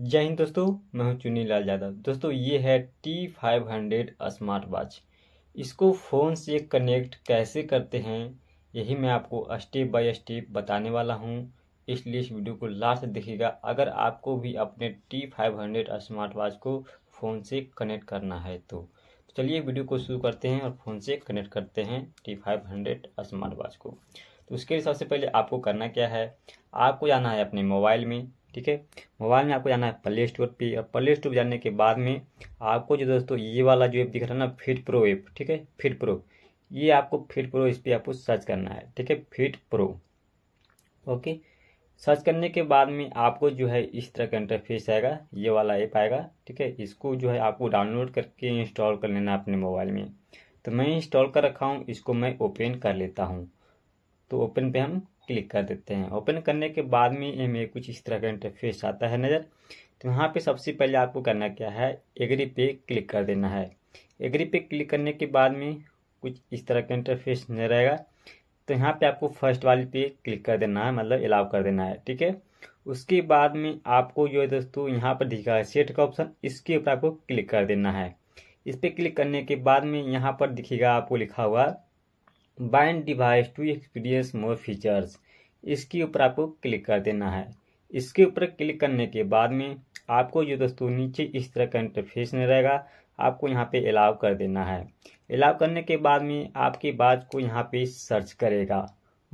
जय हिंद दोस्तों मैं हूं चुनी लाल यादव दोस्तों ये है T five hundred smart watch इसको फ़ोन से कनेक्ट कैसे करते हैं यही मैं आपको स्टेप बाय स्टेप बताने वाला हूं इसलिए इस वीडियो को लास्ट देखिएगा अगर आपको भी अपने T five hundred smart watch को फ़ोन से कनेक्ट करना है तो चलिए वीडियो को शुरू करते हैं और फ़ोन से कनेक्ट करते हैं T five hundred smart watch को तो उसके लिए सबसे पहले आपको करना क्या है आपको जाना है अपने मोबाइल में ठीक है मोबाइल में आपको जाना है प्ले स्टोर पे और प्ले स्टोर जाने के बाद में आपको जो दोस्तों ये वाला जो ऐप दिख रहा है ना फिट प्रो ऐप ठीक है फिट प्रो ये आपको फिट प्रो इस पर आपको सर्च करना है ठीक है फिट प्रो ओके सर्च करने के बाद में आपको जो है इस तरह का इंटरफेस आएगा ये वाला ऐप आएगा ठीक है इसको जो है आपको डाउनलोड करके इंस्टॉल कर लेना अपने मोबाइल में तो मैं इंस्टॉल कर रखा हूँ इसको मैं ओपन कर लेता हूँ तो ओपन पे हम क्लिक कर देते हैं ओपन करने के बाद में में कुछ इस तरह का इंटरफेस आता है नज़र तो यहाँ पे सबसे पहले आपको करना क्या है एग्री पे क्लिक कर देना है एग्री पे क्लिक करने के बाद में कुछ इस तरह का इंटरफेस नहीं रहेगा तो यहाँ पे आपको फर्स्ट वाली पे क्लिक कर देना है मतलब अलाउ कर देना है ठीक है उसके बाद में आपको जो है दोस्तों यहाँ पर दिखा है सेट का ऑप्शन इसके ऊपर आपको क्लिक कर देना है इस पर क्लिक करने के बाद में यहाँ पर दिखेगा आपको लिखा हुआ bind device to experience more features इसके ऊपर आपको क्लिक कर देना है इसके ऊपर क्लिक करने के बाद में आपको जो दोस्तों नीचे इस तरह का इंटरफेस नहीं रहेगा आपको यहाँ पे अलाउ कर देना है अलाउ करने के बाद में आपके बात को यहाँ पे सर्च करेगा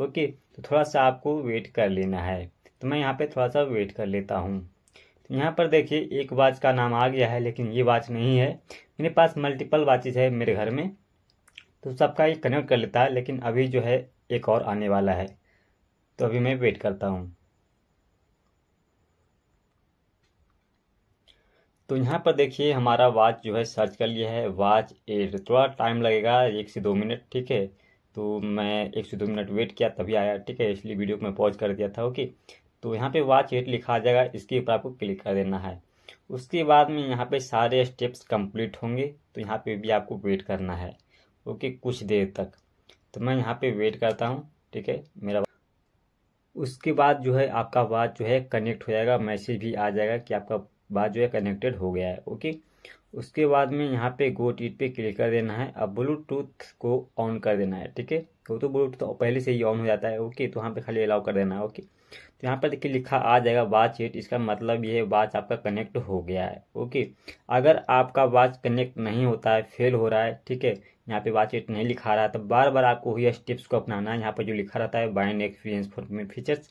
ओके तो थोड़ा सा आपको वेट कर लेना है तो मैं यहाँ पे थोड़ा सा वेट कर लेता हूँ तो यहाँ पर देखिए एक वाच का नाम आ गया है लेकिन ये वाच नहीं है मेरे पास मल्टीपल वाचेज है मेरे घर में तो सबका ये कनेक्ट कर लेता है लेकिन अभी जो है एक और आने वाला है तो अभी मैं वेट करता हूँ तो यहाँ पर देखिए हमारा वाच जो है सर्च कर लिया है वाच एट थोड़ा टाइम लगेगा एक से दो मिनट ठीक है तो मैं एक से दो मिनट वेट किया तभी आया ठीक है इसलिए वीडियो को मैं पॉज कर दिया था ओके तो यहाँ पे वाच एट लिखा जाएगा इसके ऊपर आपको क्लिक कर देना है उसके बाद में यहाँ पे सारे स्टेप्स कंप्लीट होंगे तो यहाँ पे भी आपको वेट करना है ओके कुछ देर तक तो मैं यहाँ पे वेट करता हूँ ठीक है मेरा उसके बाद जो है आपका बात जो है कनेक्ट हो जाएगा मैसेज भी आ जाएगा कि आपका बात जो है कनेक्टेड हो गया है ओके उसके बाद में यहाँ पे गो टीट पे क्लिक कर देना है अब ब्लूटूथ को ऑन कर देना है ठीक है वो तो ब्लूटूथ तो पहले से ही ऑन हो जाता है ओके तो वहाँ पे खाली अलाउ कर देना है ओके तो यहाँ पर देखिए लिखा आ जाएगा वाच एट इसका मतलब ये है वाच आपका कनेक्ट हो गया है ओके अगर आपका वाच कनेक्ट नहीं होता है फेल हो रहा है ठीक है यहाँ पे बातचीत नहीं लिखा रहा है तो बार बार आपको हुई स्टेप्स को अपनाना है यहाँ पर जो लिखा रहता है bind experience for more features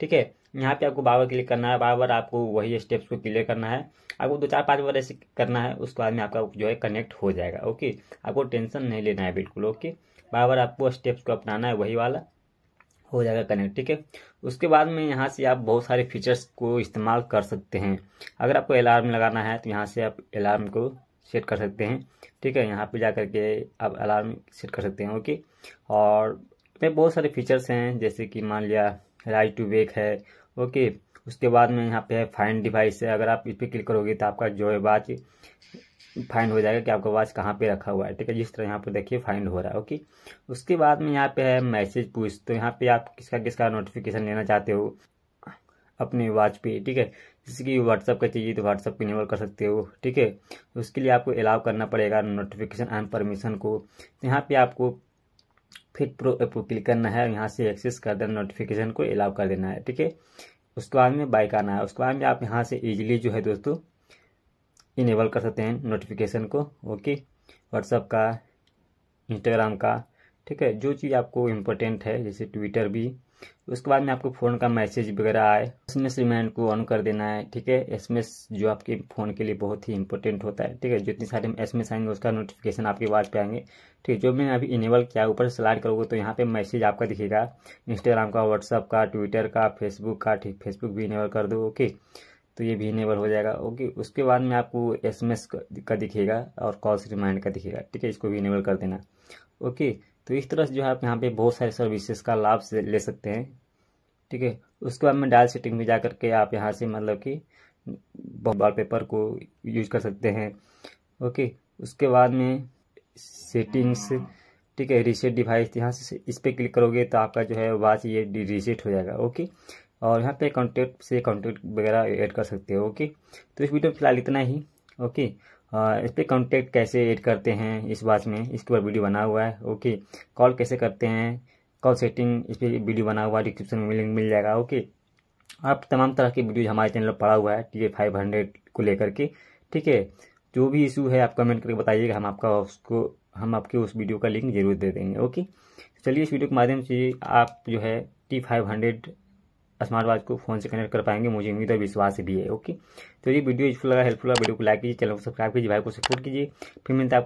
ठीक है यहाँ पे आपको बार बार क्लिक करना है बार बार आपको वही स्टेप्स को क्लियर करना है आपको दो चार पाँच बार ऐसे करना है उसके बाद में आपका जो है कनेक्ट हो जाएगा ओके आपको टेंशन नहीं लेना है बिल्कुल ओके बार बार आपको स्टेप्स को अपनाना है वही वाला हो जाएगा कनेक्ट ठीक है उसके बाद में यहाँ से आप बहुत सारे फीचर्स को इस्तेमाल कर सकते हैं अगर आपको अलार्म लगाना है तो यहाँ से आप अलार्म को सेट कर सकते हैं ठीक है यहाँ पे जा कर के आप अलार्म सेट कर सकते हैं ओके और इसमें बहुत सारे फीचर्स हैं जैसे कि मान लिया राइट टू वेक है ओके उसके बाद में यहाँ पे है फाइंड डिवाइस है अगर आप इस पर क्लिक करोगे तो आपका जो है वॉच फाइंड हो जाएगा कि आपका वॉच कहाँ पे रखा हुआ है ठीक है जिस तरह यहाँ पे देखिए फाइंड हो रहा है ओके उसके बाद में यहाँ पे है मैसेज पूछ तो यहाँ पे आप किसका किसका नोटिफिकेशन लेना चाहते हो अपने वॉच पे ठीक है जैसे कि व्हाट्सअप का चाहिए तो व्हाट्सअप पर इनेबल कर सकते हो ठीक है उसके लिए आपको अलाउ करना पड़ेगा नोटिफिकेशन एंड परमिशन को तो यहाँ पे आपको फिर प्रो पर क्लिक करना है और यहाँ से एक्सेस कर देना नोटिफिकेशन को अलाउ कर देना है ठीक है उसके बाद में बाइक आना है उसके बाद में आप यहाँ से ईजिली जो है दोस्तों इनेबल कर सकते हैं नोटिफिकेशन को ओके व्हाट्सअप का इंस्टाग्राम का ठीक है जो चीज़ आपको इम्पोर्टेंट है जैसे ट्विटर भी उसके बाद में आपको फ़ोन का मैसेज वगैरह आए एस रिमाइंड को ऑन कर देना है ठीक है एसएमएस जो आपके फ़ोन के लिए बहुत ही इंपॉर्टेंट होता है ठीक है जितने सारे एस एम आएंगे उसका नोटिफिकेशन आपके वाच पे आएंगे ठीक है जो मैंने अभी इनेबल किया ऊपर स्लाइड करोगे तो यहाँ पे मैसेज आपका दिखेगा इंस्टाग्राम का व्हाट्सअप का ट्विटर का फेसबुक का ठीक फेसबुक भी इनेबल कर दो ओके तो ये भी इनेबल हो जाएगा ओके उसके बाद में आपको एस का दिखेगा और कॉल्स रिमाइंड का दिखेगा ठीक है इसको भी इनेबल कर देना ओके तो इस तरह से जो है आप यहाँ पे बहुत सारे सर्विसेज का लाभ ले सकते हैं ठीक है उसके बाद में डायल सेटिंग में जा करके आप यहाँ से मतलब कि पेपर को यूज कर सकते हैं ओके उसके बाद में सेटिंग्स ठीक है रीसेट डिवाइस यहाँ से इस पर क्लिक करोगे तो आपका जो है वॉच ये रीसेट हो जाएगा ओके और यहाँ पे कॉन्टेक्ट से कॉन्टेक्ट वगैरह ऐड कर सकते हो ओके तो इस वीडियो में फिलहाल इतना ही ओके इस पर कॉन्टैक्ट कैसे ऐड करते हैं इस बात में इसके ऊपर वीडियो बना हुआ है ओके कॉल कैसे करते हैं कॉल सेटिंग इस पर वीडियो बना हुआ है डिस्क्रिप्शन में लिंक मिल जाएगा ओके आप तमाम तरह के वीडियो हमारे चैनल पर पड़ा हुआ है टी ए फाइव हंड्रेड को लेकर के ठीक है जो भी इशू है आप कमेंट करके बताइएगा हम आपका उसको हम आपके उस वीडियो का लिंक जरूर दे देंगे ओके चलिए इस वीडियो के माध्यम से आप जो है T five hundred smart watch को फोन से कनेक्ट कर पाएंगे मुझे उम्मीद और विश्वास भी है ओके तो ये वीडियो यूजफुल लगा हेल्पफुल लगा वीडियो को लाइक कीजिए चैनल को सब्सक्राइब कीजिए भाई को सपोर्ट कीजिए फिर मिलता है